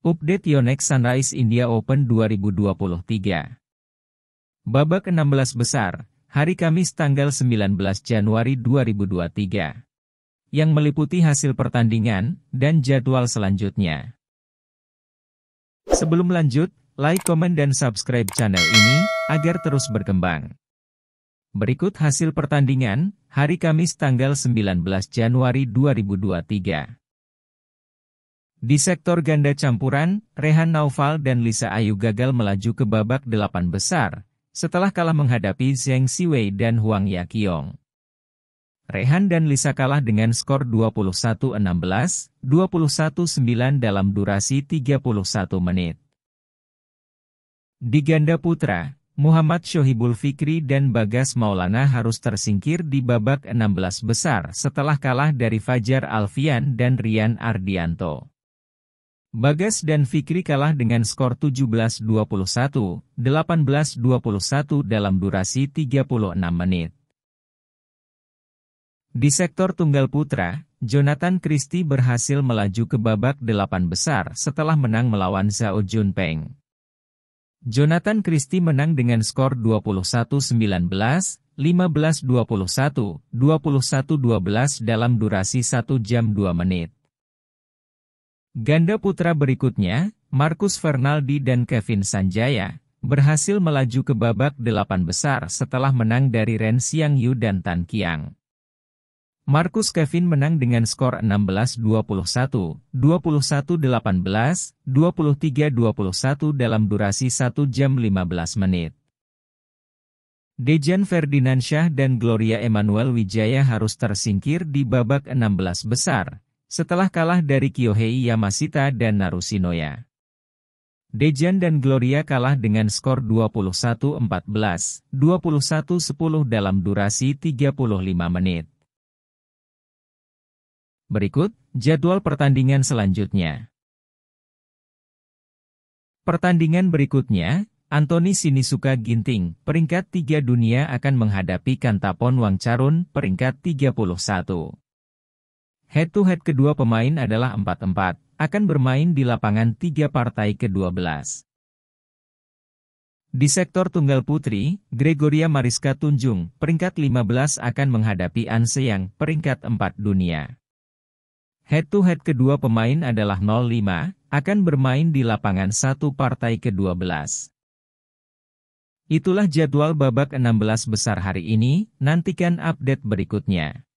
Update Yonex Sunrise India Open 2023 Babak 16 besar, hari Kamis tanggal 19 Januari 2023 Yang meliputi hasil pertandingan, dan jadwal selanjutnya Sebelum lanjut, like, komen, dan subscribe channel ini, agar terus berkembang Berikut hasil pertandingan, hari Kamis tanggal 19 Januari 2023 di sektor ganda campuran, Rehan Naufal dan Lisa Ayu gagal melaju ke babak delapan besar, setelah kalah menghadapi Zheng Siwei dan Huang Yaqiong. Rehan dan Lisa kalah dengan skor 21-16, 21-9 dalam durasi 31 menit. Di ganda putra, Muhammad Shohibul Fikri dan Bagas Maulana harus tersingkir di babak 16 besar setelah kalah dari Fajar Alfian dan Rian Ardianto. Bagas dan Fikri kalah dengan skor 17-21, 18-21 dalam durasi 36 menit. Di sektor tunggal putra, Jonathan Christie berhasil melaju ke babak delapan besar setelah menang melawan Zhao Junpeng. Jonathan Christie menang dengan skor 21-19, 15-21, 21-12 dalam durasi 1 jam 2 menit. Ganda putra berikutnya, Marcus Fernaldi dan Kevin Sanjaya, berhasil melaju ke babak delapan besar setelah menang dari Ren Xiang Yu dan Tan Kiang. Marcus Kevin menang dengan skor 16-21, 21-18, 23-21 dalam durasi 1 jam 15 menit. Dejan Ferdinand Shah dan Gloria Emmanuel Wijaya harus tersingkir di babak 16 besar, setelah kalah dari Kyohei Yamashita dan Narusinoya, Dejan dan Gloria kalah dengan skor 21-14, 21-10 dalam durasi 35 menit. Berikut, jadwal pertandingan selanjutnya. Pertandingan berikutnya, Anthony Sinisuka Ginting, peringkat 3 dunia akan menghadapi Kantapon Wangcarun, peringkat 31. Head to head kedua pemain adalah 4-4, akan bermain di lapangan 3 partai ke-12. Di sektor tunggal putri, Gregoria Mariska Tunjung, peringkat 15 akan menghadapi Anse yang peringkat 4 dunia. Head-to-head -head kedua pemain adalah 0-5, akan bermain di lapangan 1 partai ke-12. Itulah jadwal babak 16 besar hari ini, nantikan update berikutnya.